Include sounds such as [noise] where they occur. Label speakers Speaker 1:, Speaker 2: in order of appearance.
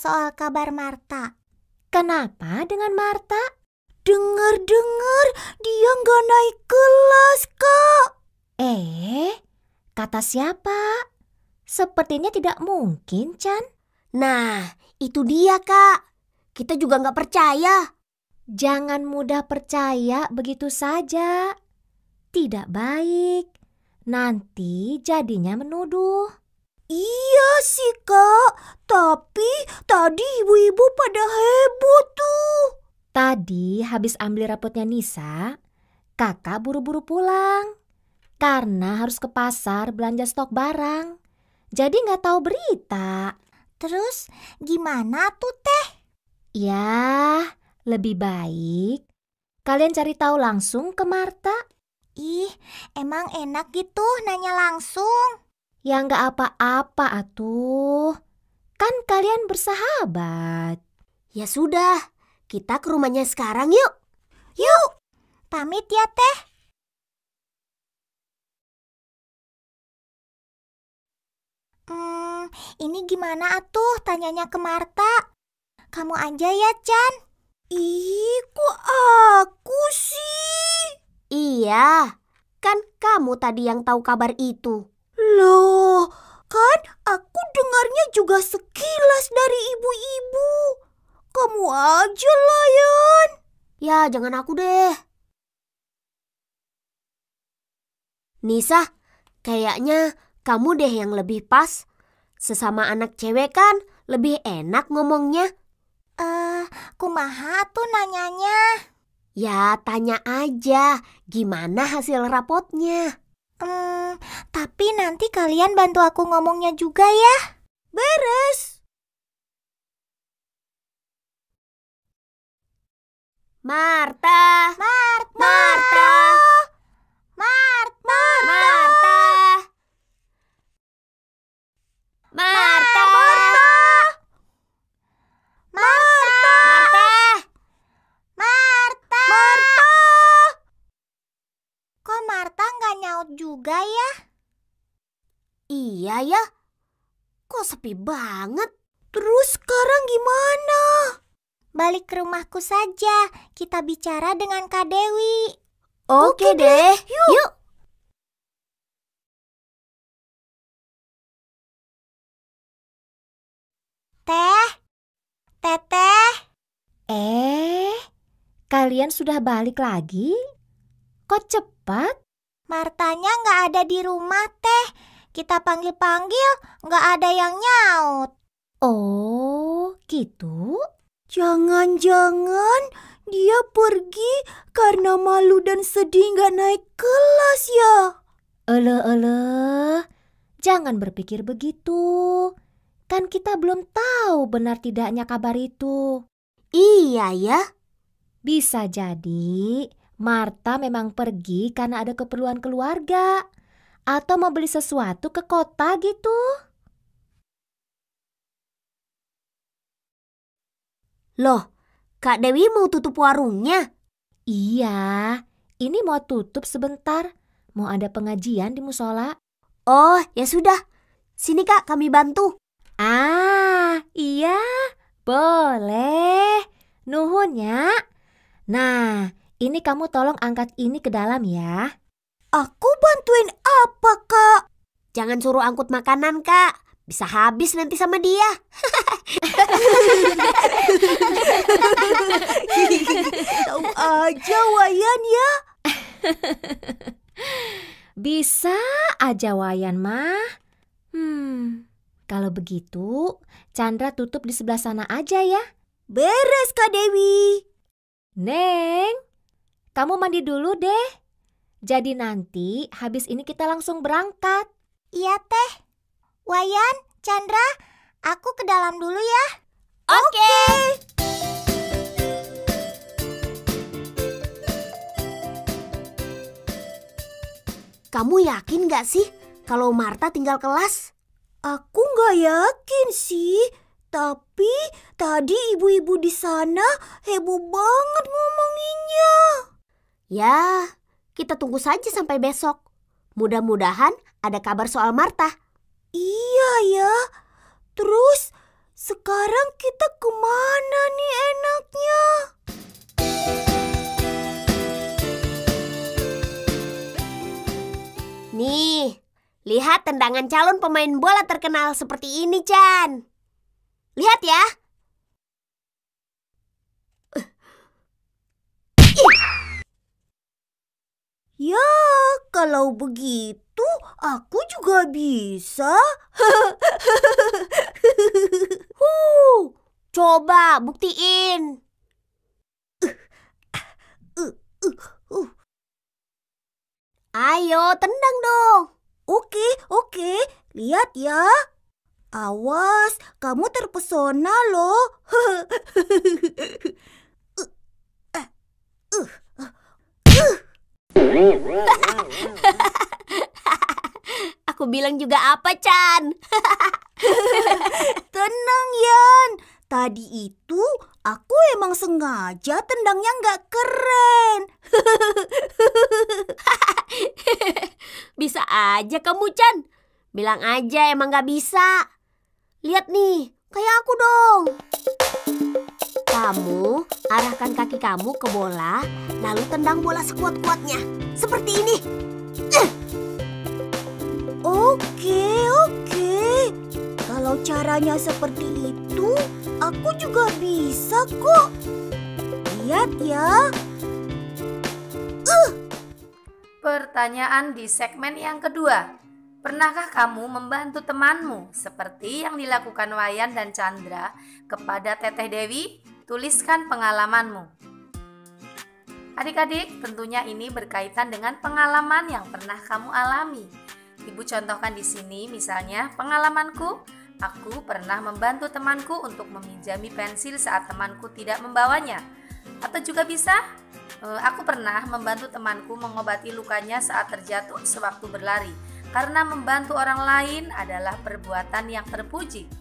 Speaker 1: soal kabar Marta. Kenapa dengan Marta? Dengar-dengar dia nggak naik kelas, Kak. Eh, kata siapa? Sepertinya tidak mungkin, Chan. Nah, itu dia, Kak. Kita juga nggak percaya. Jangan mudah percaya begitu saja. Tidak baik. Nanti jadinya menuduh. Iya sih, Kak. Tapi Tadi ibu-ibu pada heboh tuh. Tadi habis ambil rapotnya Nisa, kakak buru-buru pulang. Karena harus ke pasar belanja stok barang. Jadi nggak tahu berita. Terus gimana tuh teh? Ya, lebih baik kalian cari tahu langsung ke Marta. Ih, emang enak gitu nanya langsung. Ya nggak apa-apa atuh kalian bersahabat. Ya sudah, kita ke rumahnya sekarang yuk. Yuk, pamit ya teh. Hmm, ini gimana atuh tanyanya ke Marta? Kamu aja ya, Chan. Ih, kok aku sih? Iya, kan kamu tadi yang tahu kabar itu. Loh, kan Mendengarnya juga sekilas dari ibu-ibu. Kamu aja, Lion. Ya, jangan aku deh. Nisa, kayaknya kamu deh yang lebih pas. Sesama anak cewek kan lebih enak ngomongnya. Eh, uh, kumaha tuh nanyanya? Ya, tanya aja. Gimana hasil rapotnya? Hmm, tapi nanti kalian bantu aku ngomongnya juga ya. Beres. Marta. Marta. Marta. Marta. Marta. Marta. Marta. Marta. Marta. Marta. Kok Marta nggak nyaut juga ya? Iya ya. Kok sepi banget? Terus sekarang gimana? Balik ke rumahku saja. Kita bicara dengan Kak Dewi. Oke, deh. deh. Yuk. Yuk. Teh. Teteh. Eh, kalian sudah balik lagi? Kok cepat? Martanya nggak ada di rumah, Teh. Kita panggil-panggil, nggak ada yang nyaut. Oh, gitu? Jangan-jangan dia pergi karena malu dan sedih nggak naik kelas ya? Ele ele, jangan berpikir begitu. Kan kita belum tahu benar tidaknya kabar itu. Iya ya. Bisa jadi Marta memang pergi karena ada keperluan keluarga atau mau beli sesuatu ke kota gitu. Loh, Kak Dewi mau tutup warungnya? Iya, ini mau tutup sebentar. Mau ada pengajian di musola. Oh, ya sudah. Sini Kak, kami bantu. Ah, iya. Boleh. Nuhun ya. Nah, ini kamu tolong angkat ini ke dalam ya. Aku bantuin apa, Kak? Jangan suruh angkut makanan, Kak. Bisa habis nanti sama dia. [laughs] Tahu aja Wayan ya. [laughs] Bisa aja Wayan mah. Hmm, kalau begitu Chandra tutup di sebelah sana aja ya. Beres Kak Dewi. Neng, kamu mandi dulu deh. Jadi nanti habis ini kita langsung berangkat. Iya, Teh. Wayan, Chandra, aku ke dalam dulu ya. Oke. Kamu yakin gak sih kalau Marta tinggal kelas? Aku gak yakin sih. Tapi tadi ibu-ibu di sana heboh banget ngomonginnya. Ya, kita tunggu saja sampai besok. Mudah-mudahan ada kabar soal Marta. Iya ya. Terus sekarang kita kemana nih enaknya? Nih, lihat tendangan calon pemain bola terkenal seperti ini, Chan. Lihat ya. Ya, kalau begitu aku juga bisa. [laughs] huh, coba buktiin. Ayo, tendang dong. Oke, oke. Lihat ya. Awas, kamu terpesona loh. [laughs] [laughs] Aku bilang juga apa, Chan? [laughs] Tenang, Yan. Tadi itu aku emang sengaja tendangnya nggak keren. [laughs] bisa aja kamu, Chan. Bilang aja emang nggak bisa. Lihat nih, kayak aku dong. Kamu arahkan kaki kamu ke bola, lalu tendang bola sekuat-kuatnya. Seperti ini. Oke, oke. Kalau caranya seperti itu, aku juga bisa kok. Lihat ya. Uh. Pertanyaan di segmen yang kedua. Pernahkah kamu membantu temanmu seperti yang dilakukan Wayan dan Chandra kepada Teteh Dewi? Tuliskan pengalamanmu. Adik-adik, tentunya ini berkaitan dengan pengalaman yang pernah kamu alami. Ibu contohkan di sini, misalnya pengalamanku, aku pernah membantu temanku untuk meminjami pensil saat temanku tidak membawanya. Atau juga bisa, eh, aku pernah membantu temanku mengobati lukanya saat terjatuh sewaktu berlari. Karena membantu orang lain adalah perbuatan yang terpuji.